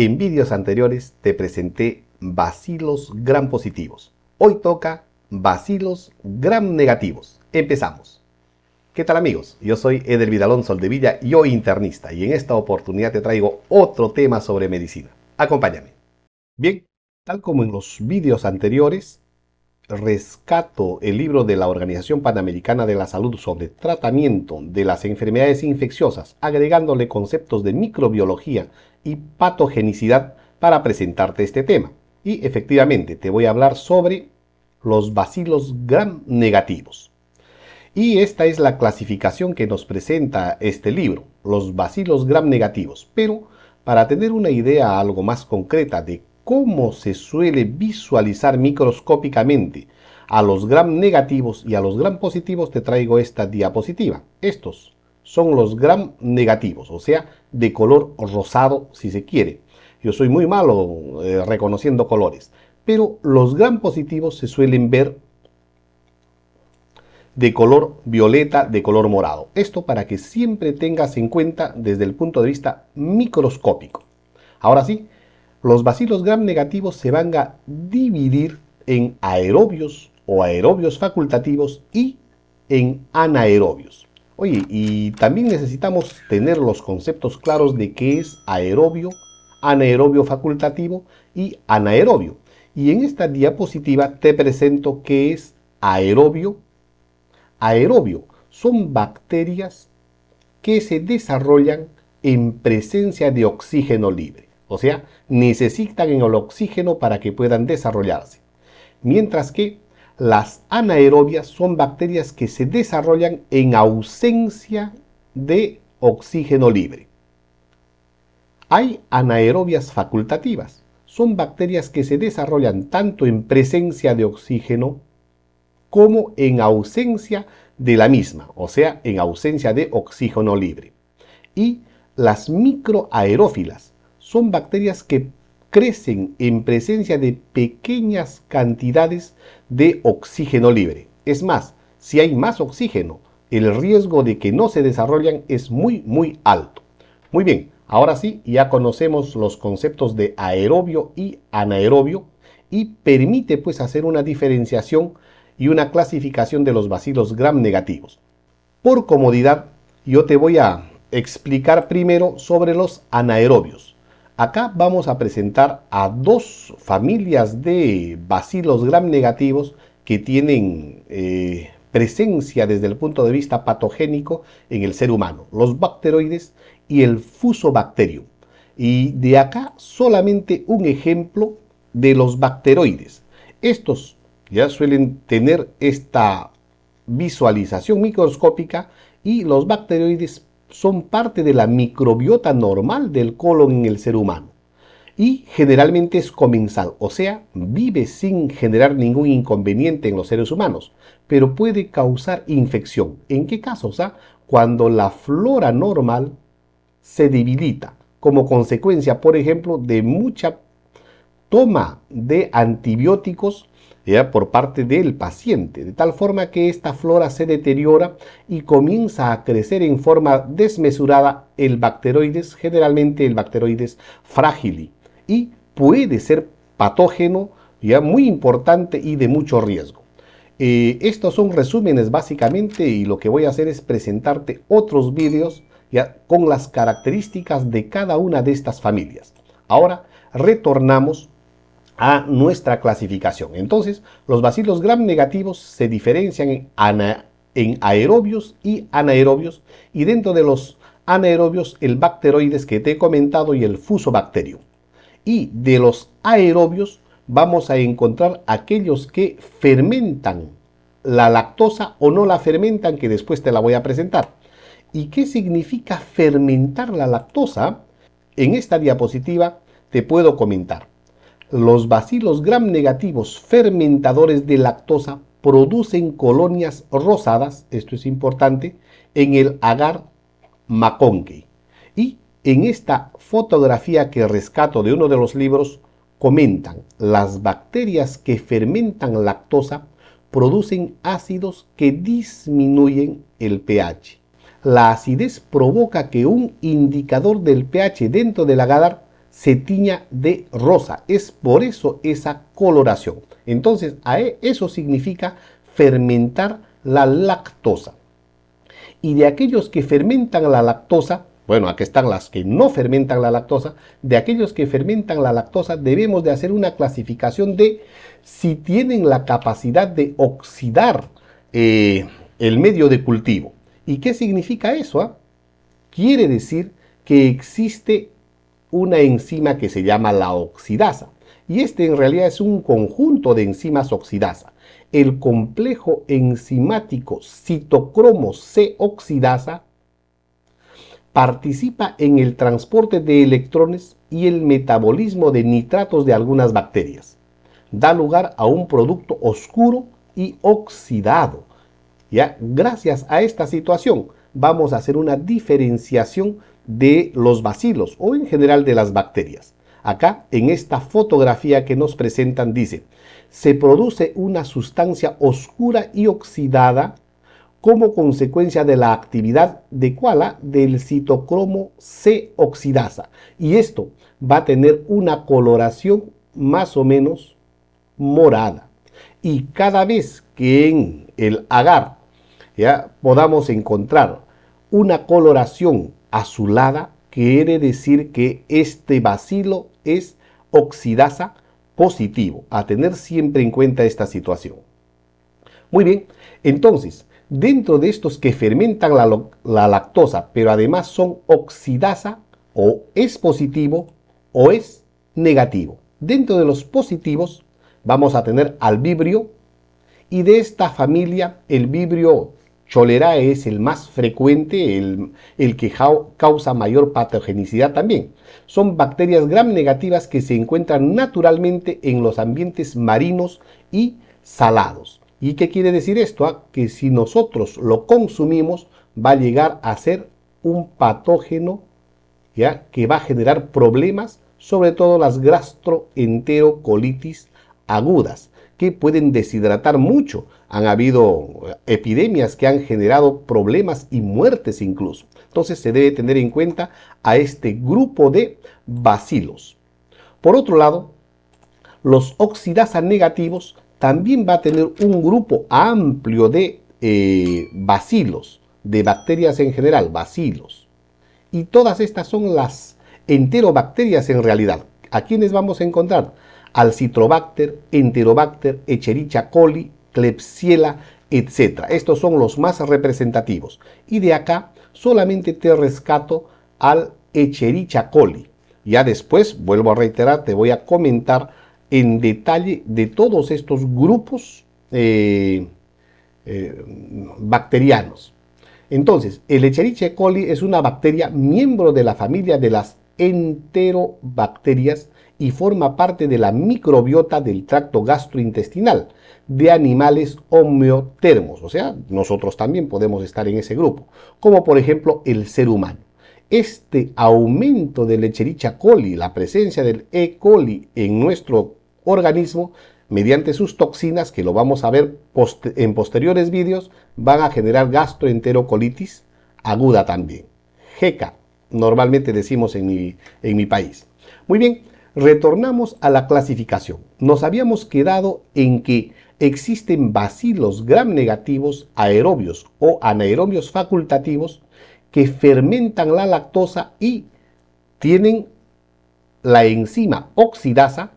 En vídeos anteriores te presenté vacilos gran positivos. Hoy toca vacilos gran negativos. Empezamos. ¿Qué tal amigos? Yo soy Edelvid Alonso y yo internista, y en esta oportunidad te traigo otro tema sobre medicina. Acompáñame. Bien, tal como en los vídeos anteriores, rescato el libro de la Organización Panamericana de la Salud sobre tratamiento de las enfermedades infecciosas, agregándole conceptos de microbiología y patogenicidad para presentarte este tema. Y efectivamente te voy a hablar sobre los bacilos gram negativos. Y esta es la clasificación que nos presenta este libro, los bacilos gram negativos. Pero para tener una idea algo más concreta de cómo se suele visualizar microscópicamente a los gram negativos y a los gram positivos, te traigo esta diapositiva. Estos son los gram negativos, o sea, de color rosado si se quiere. Yo soy muy malo eh, reconociendo colores, pero los gram positivos se suelen ver de color violeta, de color morado. Esto para que siempre tengas en cuenta desde el punto de vista microscópico. Ahora sí, los bacilos gram negativos se van a dividir en aerobios o aerobios facultativos y en anaerobios. Oye, y también necesitamos tener los conceptos claros de qué es aerobio, anaerobio facultativo y anaerobio. Y en esta diapositiva te presento qué es aerobio. Aerobio son bacterias que se desarrollan en presencia de oxígeno libre o sea, necesitan el oxígeno para que puedan desarrollarse. Mientras que las anaerobias son bacterias que se desarrollan en ausencia de oxígeno libre. Hay anaerobias facultativas. Son bacterias que se desarrollan tanto en presencia de oxígeno como en ausencia de la misma, o sea, en ausencia de oxígeno libre. Y las microaerófilas son bacterias que crecen en presencia de pequeñas cantidades de oxígeno libre. Es más, si hay más oxígeno, el riesgo de que no se desarrollen es muy, muy alto. Muy bien, ahora sí, ya conocemos los conceptos de aerobio y anaerobio y permite pues hacer una diferenciación y una clasificación de los bacilos gram negativos. Por comodidad, yo te voy a explicar primero sobre los anaerobios. Acá vamos a presentar a dos familias de bacilos gram negativos que tienen eh, presencia desde el punto de vista patogénico en el ser humano, los bacteroides y el fusobacterium. Y de acá solamente un ejemplo de los bacteroides. Estos ya suelen tener esta visualización microscópica y los bacteroides son parte de la microbiota normal del colon en el ser humano y generalmente es comensal, o sea, vive sin generar ningún inconveniente en los seres humanos, pero puede causar infección. ¿En qué casos? sea Cuando la flora normal se debilita como consecuencia, por ejemplo, de mucha toma de antibióticos por parte del paciente, de tal forma que esta flora se deteriora y comienza a crecer en forma desmesurada el bacteroides, generalmente el bacteroides frágil, y puede ser patógeno ya muy importante y de mucho riesgo. Eh, estos son resúmenes básicamente y lo que voy a hacer es presentarte otros vídeos con las características de cada una de estas familias. Ahora retornamos a nuestra clasificación. Entonces, los bacilos gram negativos se diferencian en, aerobios y anaerobios y dentro de los anaerobios el bacteroides que te he comentado y el fusobacterium. Y de los aerobios vamos a encontrar aquellos que fermentan la lactosa o no la fermentan, que después te la voy a presentar. ¿Y qué significa fermentar la lactosa? En esta diapositiva te puedo comentar. Los bacilos gram negativos fermentadores de lactosa producen colonias rosadas, esto es importante, en el agar Maconkey. Y en esta fotografía que rescato de uno de los libros, comentan, las bacterias que fermentan lactosa producen ácidos que disminuyen el pH. La acidez provoca que un indicador del pH dentro del agar se tiña de rosa. Es por eso esa coloración. Entonces, e, eso significa fermentar la lactosa. Y de aquellos que fermentan la lactosa, bueno, aquí están las que no fermentan la lactosa, de aquellos que fermentan la lactosa debemos de hacer una clasificación de si tienen la capacidad de oxidar eh, el medio de cultivo. ¿Y qué significa eso? Ah? Quiere decir que existe una enzima que se llama la oxidasa. Y este en realidad es un conjunto de enzimas oxidasa. El complejo enzimático citocromo C oxidasa participa en el transporte de electrones y el metabolismo de nitratos de algunas bacterias. Da lugar a un producto oscuro y oxidado. ¿ya? Gracias a esta situación, vamos a hacer una diferenciación de los bacilos o en general de las bacterias. Acá en esta fotografía que nos presentan dice, se produce una sustancia oscura y oxidada como consecuencia de la actividad de cuala del citocromo C oxidasa. Y esto va a tener una coloración más o menos morada. Y cada vez que en el agar ya podamos encontrar una coloración azulada quiere decir que este bacilo es oxidasa positivo. A tener siempre en cuenta esta situación. Muy bien, entonces, dentro de estos que fermentan la, lactosa, pero además son oxidasa, o es positivo o es negativo. Dentro de los positivos vamos a tener al vibrio y de esta familia el vibrio Cholera es el más frecuente, el, que causa mayor patogenicidad también. Son bacterias gram negativas que se encuentran naturalmente en los ambientes marinos y salados. ¿Y qué quiere decir esto? Ah, que si nosotros lo consumimos va a llegar a ser un patógeno que va a generar problemas, sobre todo las gastroenterocolitis agudas, que pueden deshidratar mucho, han habido eh, epidemias que han generado problemas y muertes incluso. Entonces se debe tener en cuenta a este grupo de bacilos. Por otro lado, los oxidasa negativos también va a tener un grupo amplio de eh, bacilos, de bacterias en general, bacilos. Y todas estas son las enterobacterias en realidad. ¿A quiénes vamos a encontrar? Al citrobacter, enterobacter, echericha coli, Lepsiela, etcétera Estos son los más representativos. Y de acá solamente te rescato al Echerichia coli. Ya después, vuelvo a reiterar, te voy a comentar en detalle de todos estos grupos eh, eh, bacterianos. Entonces, el Echerichia coli es una bacteria miembro de la familia de las enterobacterias y forma parte de la microbiota del tracto gastrointestinal de animales homeotermos, o sea, nosotros también podemos estar en ese grupo, como por ejemplo el ser humano. Este aumento de lechericha coli, la presencia del E. coli en nuestro organismo, mediante sus toxinas, que lo vamos a ver en posteriores vídeos, van a generar gastroenterocolitis aguda también. GECA, normalmente decimos en mi, país. Muy bien, retornamos a la clasificación. Nos habíamos quedado en que existen bacilos gram negativos aerobios o anaerobios facultativos que fermentan la lactosa y tienen la enzima oxidasa,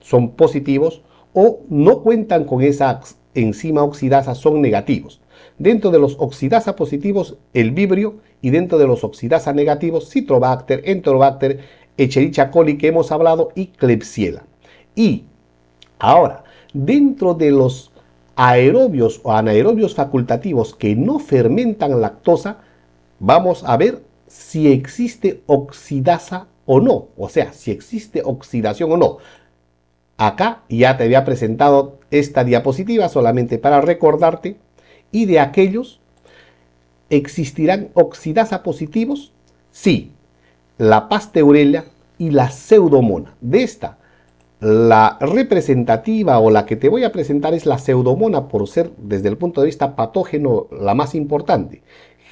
son positivos, o no cuentan con esa enzima oxidasa, son negativos. Dentro de los oxidasa positivos, el vibrio y dentro de los oxidasa negativos, citrobacter, enterobacter, Echerichia coli que hemos hablado y Klebsiella. Y ahora, dentro de los aerobios o anaerobios facultativos que no fermentan lactosa, vamos a ver si existe oxidasa o no, o sea, si existe oxidación o no. Acá ya te había presentado esta diapositiva solamente para recordarte y de aquellos ¿Existirán oxidasa positivos? Sí, la pasteurelia y la pseudomona. De esta, la representativa o la que te voy a presentar es la pseudomona por ser desde el punto de vista patógeno la más importante.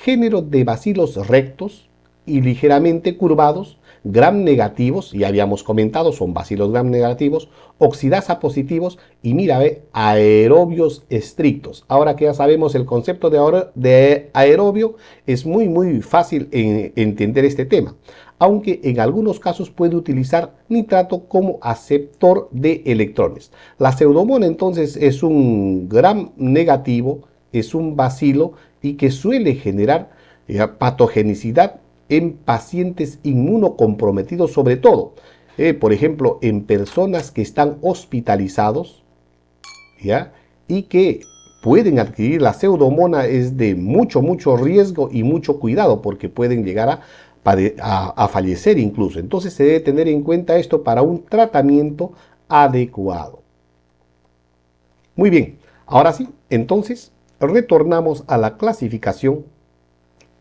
Género de bacilos rectos y ligeramente curvados gram negativos, ya habíamos comentado, son bacilos gram negativos, oxidasa positivos y mira, ve, aerobios estrictos. Ahora que ya sabemos el concepto de, aerobio, es muy muy fácil entender este tema, aunque en algunos casos puede utilizar nitrato como aceptor de electrones. La pseudomona entonces es un gram negativo, es un bacilo y que suele generar eh, patogenicidad en pacientes inmunocomprometidos sobre todo. Eh, por ejemplo, en personas que están hospitalizados ¿ya? y que pueden adquirir la pseudomona es de mucho, mucho riesgo y mucho cuidado porque pueden llegar a, a, a fallecer incluso. Entonces se debe tener en cuenta esto para un tratamiento adecuado. Muy bien, ahora sí, entonces retornamos a la clasificación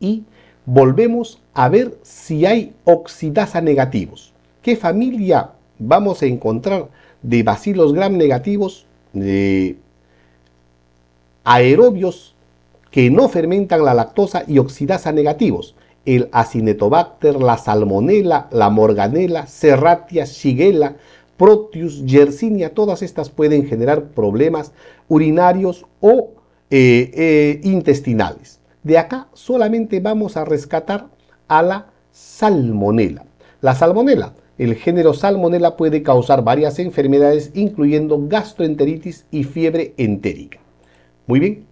y volvemos a ver si hay oxidasa negativos. ¿Qué familia vamos a encontrar de bacilos gram negativos, de aerobios que no fermentan la lactosa y oxidasa negativos? El acinetobacter, la salmonella, la morganella serratia, shigella, proteus, yersinia, todas estas pueden generar problemas urinarios o eh, eh, intestinales. De acá solamente vamos a rescatar a la salmonela. La salmonela, el género salmonela puede causar varias enfermedades incluyendo gastroenteritis y fiebre entérica. Muy bien,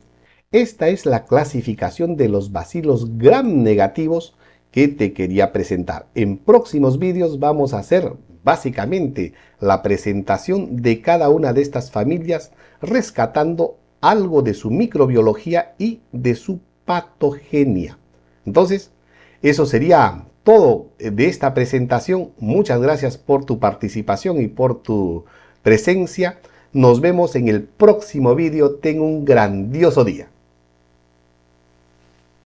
esta es la clasificación de los bacilos gram negativos que te quería presentar. En próximos vídeos vamos a hacer básicamente la presentación de cada una de estas familias rescatando algo de su microbiología y de su patogenia. Entonces, eso sería todo eh, de esta presentación. Muchas gracias por tu participación y por tu presencia. Nos vemos en el próximo vídeo. tengo un grandioso día.